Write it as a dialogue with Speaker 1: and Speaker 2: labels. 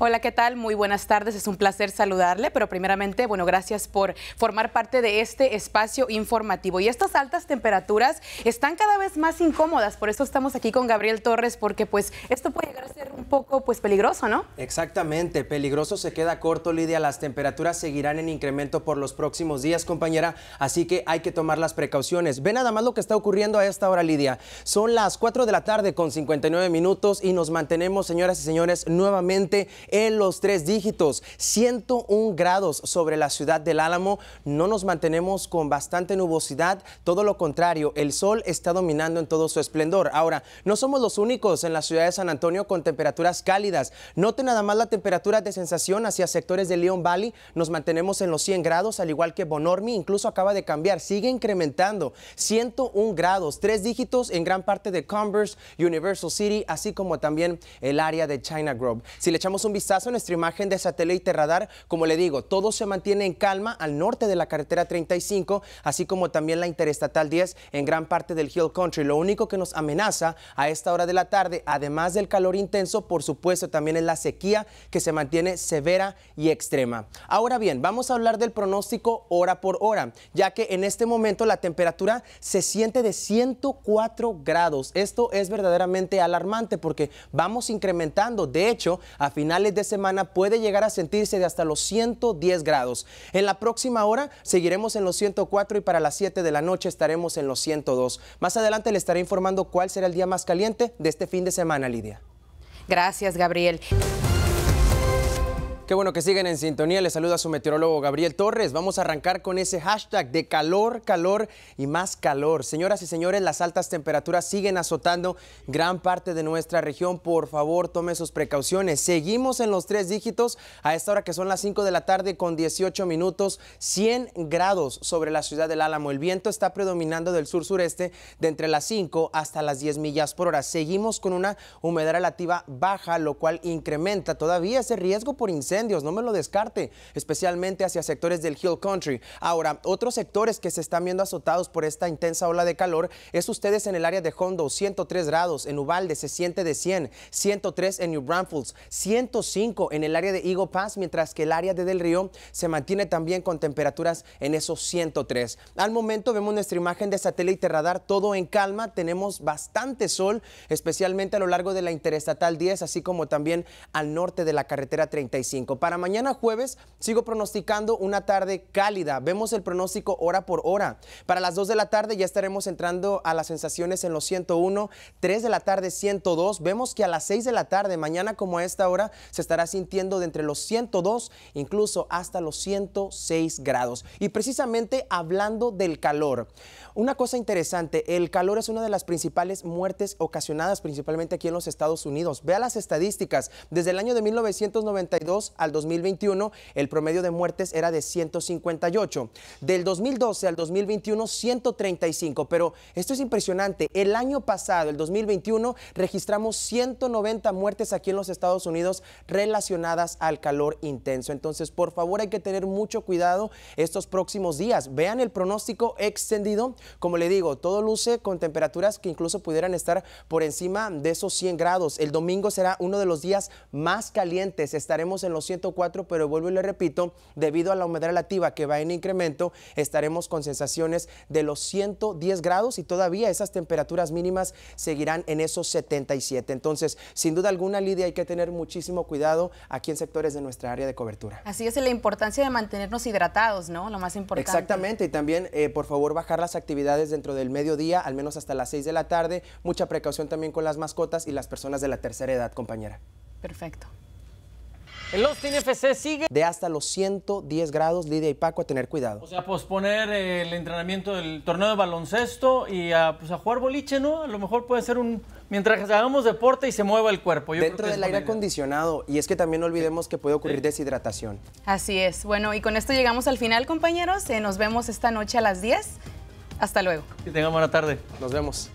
Speaker 1: Hola, ¿qué tal? Muy buenas tardes. Es un placer saludarle, pero primeramente, bueno, gracias por formar parte de este espacio informativo. Y estas altas temperaturas están cada vez más incómodas, por eso estamos aquí con Gabriel Torres, porque pues esto puede llegar a ser un poco pues peligroso, ¿no?
Speaker 2: Exactamente, peligroso se queda corto, Lidia. Las temperaturas seguirán en incremento por los próximos días, compañera, así que hay que tomar las precauciones. Ve nada más lo que está ocurriendo a esta hora, Lidia. Son las 4 de la tarde con 59 minutos y nos mantenemos, señoras y señores, nuevamente en los tres dígitos, 101 grados sobre la ciudad del Álamo. No nos mantenemos con bastante nubosidad, todo lo contrario, el sol está dominando en todo su esplendor. Ahora, no somos los únicos en la ciudad de San Antonio con temperaturas cálidas. Note nada más la temperatura de sensación hacia sectores de Leon Valley. Nos mantenemos en los 100 grados, al igual que Bonormi, incluso acaba de cambiar, sigue incrementando 101 grados, tres dígitos en gran parte de Converse, Universal City, así como también el área de China Grove. Si le echamos un vistazo nuestra imagen de satélite radar. Como le digo, todo se mantiene en calma al norte de la carretera 35, así como también la interestatal 10 en gran parte del Hill Country. Lo único que nos amenaza a esta hora de la tarde, además del calor intenso, por supuesto también es la sequía que se mantiene severa y extrema. Ahora bien, vamos a hablar del pronóstico hora por hora, ya que en este momento la temperatura se siente de 104 grados. Esto es verdaderamente alarmante porque vamos incrementando. De hecho, a finales de semana puede llegar a sentirse de hasta los 110 grados. En la próxima hora seguiremos en los 104 y para las 7 de la noche estaremos en los 102. Más adelante le estaré informando cuál será el día más caliente de este fin de semana, Lidia. Gracias, Gabriel. Qué bueno que siguen en sintonía. Les saluda su meteorólogo Gabriel Torres. Vamos a arrancar con ese hashtag de calor, calor y más calor. Señoras y señores, las altas temperaturas siguen azotando gran parte de nuestra región. Por favor, tome sus precauciones. Seguimos en los tres dígitos a esta hora que son las 5 de la tarde con 18 minutos, 100 grados sobre la ciudad del Álamo. El viento está predominando del sur-sureste de entre las 5 hasta las 10 millas por hora. Seguimos con una humedad relativa baja, lo cual incrementa todavía ese riesgo por incendios no me lo descarte, especialmente hacia sectores del Hill Country. Ahora, otros sectores que se están viendo azotados por esta intensa ola de calor es ustedes en el área de Hondo, 103 grados, en Uvalde, se siente de 100, 103 en New Braunfels, 105 en el área de Eagle Pass, mientras que el área de Del Río se mantiene también con temperaturas en esos 103. Al momento vemos nuestra imagen de satélite radar todo en calma, tenemos bastante sol, especialmente a lo largo de la Interestatal 10, así como también al norte de la carretera 35. Para mañana jueves sigo pronosticando una tarde cálida. Vemos el pronóstico hora por hora. Para las 2 de la tarde ya estaremos entrando a las sensaciones en los 101, 3 de la tarde 102. Vemos que a las 6 de la tarde, mañana como a esta hora, se estará sintiendo de entre los 102, incluso hasta los 106 grados. Y precisamente hablando del calor, una cosa interesante, el calor es una de las principales muertes ocasionadas principalmente aquí en los Estados Unidos. Vea las estadísticas, desde el año de 1992 al 2021, el promedio de muertes era de 158. Del 2012 al 2021, 135. Pero esto es impresionante. El año pasado, el 2021, registramos 190 muertes aquí en los Estados Unidos relacionadas al calor intenso. Entonces, por favor, hay que tener mucho cuidado estos próximos días. Vean el pronóstico extendido. Como le digo, todo luce con temperaturas que incluso pudieran estar por encima de esos 100 grados. El domingo será uno de los días más calientes. Estaremos en los 104, pero vuelvo y le repito, debido a la humedad relativa que va en incremento, estaremos con sensaciones de los 110 grados y todavía esas temperaturas mínimas seguirán en esos 77. Entonces, sin duda alguna, Lidia, hay que tener muchísimo cuidado aquí en sectores de nuestra área de cobertura.
Speaker 1: Así es, la importancia de mantenernos hidratados, ¿no? Lo más importante.
Speaker 2: Exactamente, y también, eh, por favor, bajar las actividades dentro del mediodía, al menos hasta las 6 de la tarde. Mucha precaución también con las mascotas y las personas de la tercera edad, compañera. Perfecto. El Austin FC sigue de hasta los 110 grados, Lidia y Paco, a tener cuidado. O sea, posponer eh, el entrenamiento del torneo de baloncesto y pues, a, jugar boliche, ¿no? A lo mejor puede ser un... Mientras hagamos deporte y se mueva el cuerpo. Dentro del aire acondicionado. Y es que también no olvidemos que puede ocurrir deshidratación.
Speaker 1: Así es. Bueno, y con esto llegamos al final, compañeros. Eh, nos vemos esta noche a las 10. Hasta luego.
Speaker 2: Que tengan buena tarde. Nos vemos.